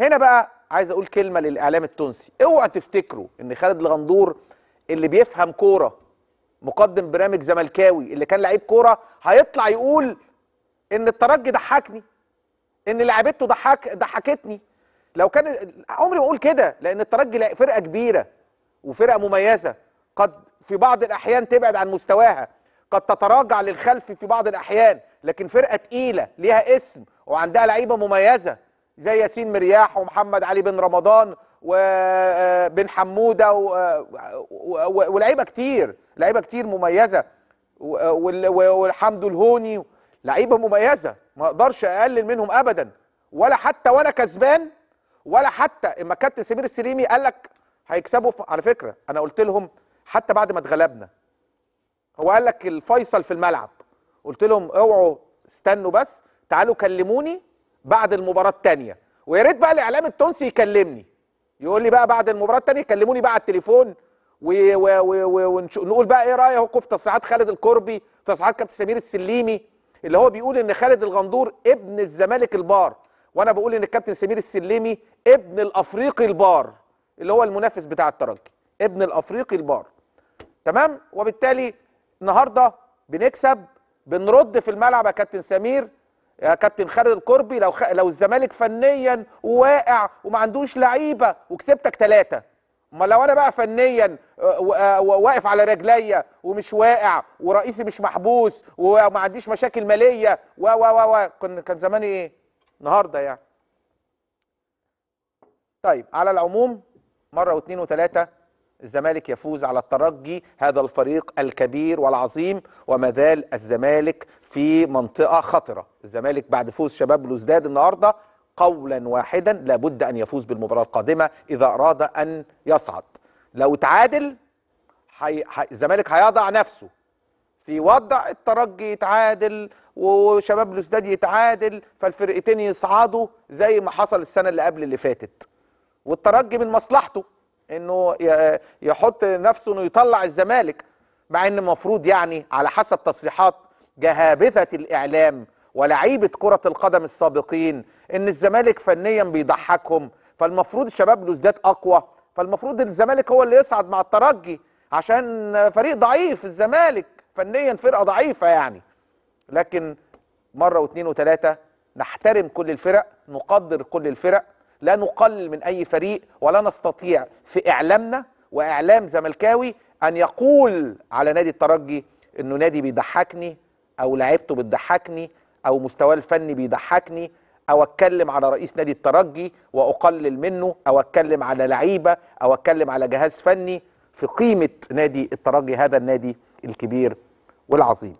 هنا بقى عايز اقول كلمه للاعلام التونسي اوعى تفتكروا ان خالد الغندور اللي بيفهم كوره مقدم برامج زملكاوي اللي كان لعيب كوره هيطلع يقول ان الترجي ضحكني ان لعبته ضحك ضحكتني لو كان عمري ما اقول كده لان الترجي فرقه كبيره وفرقه مميزه قد في بعض الاحيان تبعد عن مستواها قد تتراجع للخلف في بعض الاحيان لكن فرقه تقيله ليها اسم وعندها لعيبه مميزه زي ياسين مرياح ومحمد علي بن رمضان وبن آه، آه، حموده آه، ولعيبة كتير لعيبه كتير مميزه والحمد الهوني لعيبه مميزه ما اقدرش اقلل منهم ابدا ولا حتى وانا كسبان ولا حتى اما كابتن سمير السليمي قال لك هيكسبوا على فكره انا قلت لهم حتى بعد ما اتغلبنا هو قال لك الفيصل في الملعب قلت لهم اوعوا استنوا بس تعالوا كلموني بعد المباراه الثانيه ويا ريت بقى الاعلام التونسي يكلمني يقول لي بقى بعد المباراه الثانيه كلموني بقى على التليفون ونقول بقى ايه رايكم في تصريحات خالد الكربي تصريحات كابتن سمير السليمي اللي هو بيقول ان خالد الغندور ابن الزمالك البار وانا بقول ان الكابتن سمير السليمي ابن الافريقي البار اللي هو المنافس بتاع الترجي ابن الافريقي البار تمام وبالتالي النهارده بنكسب بنرد في الملعب يا كابتن سمير يا كابتن خالد القربي لو خ... لو الزمالك فنيا واقع وما عندوش لعيبه وكسبتك ثلاثه ما لو انا بقى فنيا آه، آه، واقف على رجليا ومش واقع ورئيسي مش محبوس وما عنديش مشاكل ماليه و و و كان كان زماني ايه النهارده يعني طيب على العموم مره واثنين وثلاثه الزمالك يفوز على الترجي هذا الفريق الكبير والعظيم وما زال الزمالك في منطقة خطرة الزمالك بعد فوز شباب لوزداد النهاردة قولا واحدا لابد أن يفوز بالمباراة القادمة إذا أراد أن يصعد لو تعادل حي... حي... الزمالك هيضع نفسه في وضع الترجي يتعادل وشباب لوزداد يتعادل فالفرقتين يصعدوا زي ما حصل السنة اللي قبل اللي فاتت والترجي من مصلحته انه يحط نفسه انه يطلع الزمالك مع ان المفروض يعني على حسب تصريحات جهابذه الاعلام ولعيبه كره القدم السابقين ان الزمالك فنيا بيضحكهم فالمفروض الشباب له ازداد اقوى فالمفروض الزمالك هو اللي يصعد مع الترجي عشان فريق ضعيف الزمالك فنيا فرقه ضعيفه يعني لكن مره واثنين وثلاثه نحترم كل الفرق نقدر كل الفرق لا نقلل من أي فريق ولا نستطيع في إعلامنا وإعلام زملكاوي أن يقول على نادي الترجي إنه نادي بيضحكني أو لعيبته بتضحكني أو مستواه الفني بيضحكني او اتكلم على رئيس نادي الترجي واقلل منه او اتكلم على لعيبه او اتكلم على جهاز فني في قيمه نادي الترجي هذا النادي الكبير والعظيم